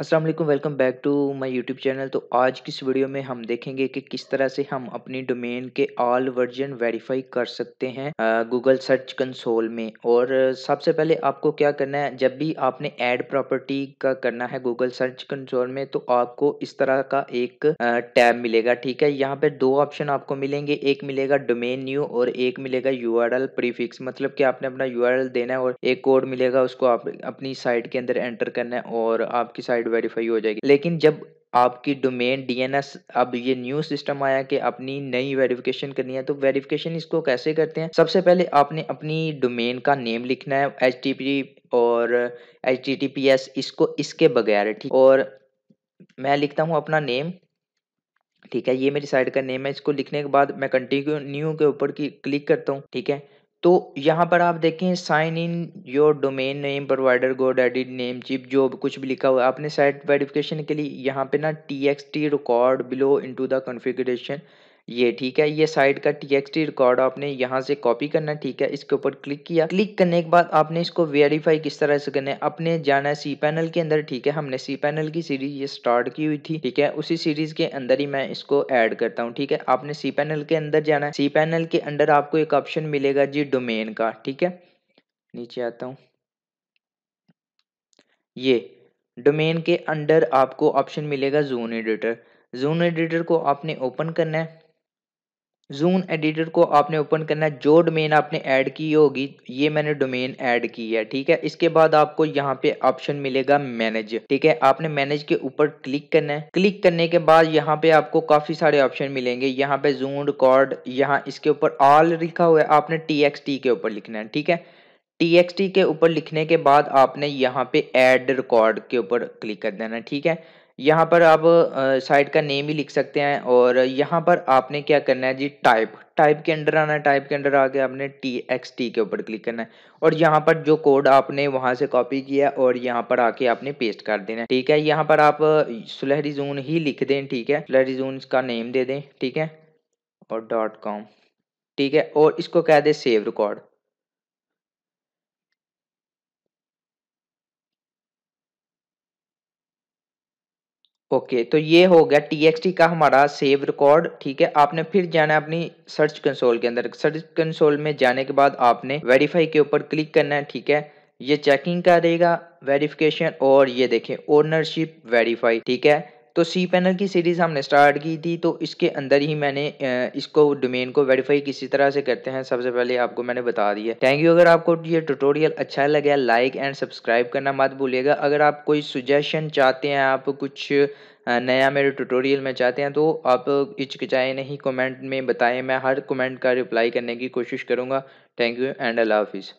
अस्सलाम वालेकुम welcome back to my YouTube channel तो आज की इस वीडियो में हम देखेंगे कि किस तरह से हम अपनी डोमेन के ऑल वर्जन वेरीफाई कर सकते हैं गूगल सर्च कंसोल में और सबसे पहले आपको क्या करना है जब भी आपने ऐड प्रॉपर्टी का करना है गूगल सर्च कंसोल में तो आपको इस तरह का एक टैब मिलेगा ठीक है यहाँ पे दो ऑप्शन आपको मिलेंगे एक मिलेगा डोमेन न्यू और एक मिलेगा यू प्रीफिक्स मतलब कि आपने अपना यू देना है और एक कोड मिलेगा उसको आप अपनी साइट के अंदर एंटर करना है और आपकी साइट वेबसाइट वेरीफाई हो जाएगी लेकिन जब आपकी डोमेन डीएनएस अब ये न्यू सिस्टम आया कि अपनी नई वेरिफिकेशन करनी है तो वेरिफिकेशन इसको कैसे करते हैं सबसे पहले आपने अपनी डोमेन का नेम लिखना है एच और एच इसको इसके बगैर ठीक और मैं लिखता हूँ अपना नेम ठीक है ये मेरी साइट का नेम है इसको लिखने के बाद मैं कंटिन्यू के ऊपर की क्लिक करता हूँ ठीक है तो यहाँ पर आप देखें sign in your domain name provider GoDaddy Namecheap जो कुछ भी लिखा हुआ है आपने साइट वेरिफिकेशन के लिए यहाँ पे ना T X T record below into the configuration ये ठीक है ये साइड का टी रिकॉर्ड आपने यहाँ से कॉपी करना ठीक है इसके ऊपर क्लिक किया क्लिक करने के बाद आपने इसको वेरीफाई किस तरह से करना है अपने जाना है सी पैनल के अंदर ठीक है हमने सी पैनल की सीरीज ये स्टार्ट की हुई थी ठीक है उसी सीरीज के अंदर ही मैं इसको ऐड करता हूँ ठीक है आपने सी पैनल के अंदर जाना है सी पैनल के अंदर आपको एक ऑप्शन मिलेगा जी डोमेन का ठीक है नीचे आता हूँ ये डोमेन के अंडर आपको ऑप्शन मिलेगा जून एडिटर जून एडिटर को आपने ओपन करना है जून एडिटर को आपने ओपन करना है जो डोमेन आपने ऐड की होगी ये मैंने डोमेन ऐड की है ठीक है इसके बाद आपको यहाँ पे ऑप्शन मिलेगा मैनेज ठीक है आपने मैनेज के ऊपर क्लिक करना है क्लिक करने के बाद यहाँ पे आपको काफी सारे ऑप्शन मिलेंगे यहाँ पे जून रिकॉर्ड यहाँ इसके ऊपर ऑल लिखा हुआ है आपने टी के ऊपर लिखना है ठीक है टी के ऊपर लिखने के बाद आपने यहाँ पे एड रिकॉर्ड के ऊपर क्लिक कर देना ठीक है यहाँ पर आप साइट का नेम ही लिख सकते हैं और यहाँ पर आपने क्या करना है जी टाइप टाइप के अंडर आना है टाइप के अंडर आके आपने टी एक्स टी के ऊपर क्लिक करना है और यहाँ पर जो कोड आपने वहाँ से कॉपी किया और यहाँ पर आके आपने पेस्ट कर देना है ठीक है यहाँ पर आप सुलहरी जून ही लिख दें ठीक है सुलहरी जून का नेम दे दें ठीक है और डॉट कॉम ठीक है और इसको कह दें सेव रिकॉर्ड ओके तो ये हो गया टी का हमारा सेव रिकॉर्ड ठीक है आपने फिर जाना है अपनी सर्च कंसोल के अंदर सर्च कंसोल में जाने के बाद आपने वेरीफाई के ऊपर क्लिक करना है ठीक है ये चेकिंग करेगा वेरिफिकेशन और ये देखें ओनरशिप वेरीफाई ठीक है तो सी पैनल की सीरीज़ हमने स्टार्ट की थी तो इसके अंदर ही मैंने इसको डोमेन को वेरीफाई किसी तरह से करते हैं सबसे पहले आपको मैंने बता दिया थैंक यू अगर आपको ये ट्यूटोरियल अच्छा लगे लाइक एंड सब्सक्राइब करना मत भूलिएगा अगर आप कोई सुजेशन चाहते हैं आप कुछ नया मेरे ट्यूटोरियल में चाहते हैं तो आप हिचकिचाएँ नहीं कमेंट में बताएं मैं हर कमेंट का रिप्लाई करने की कोशिश करूँगा थैंक यू एंड अल्लाह हाफिज़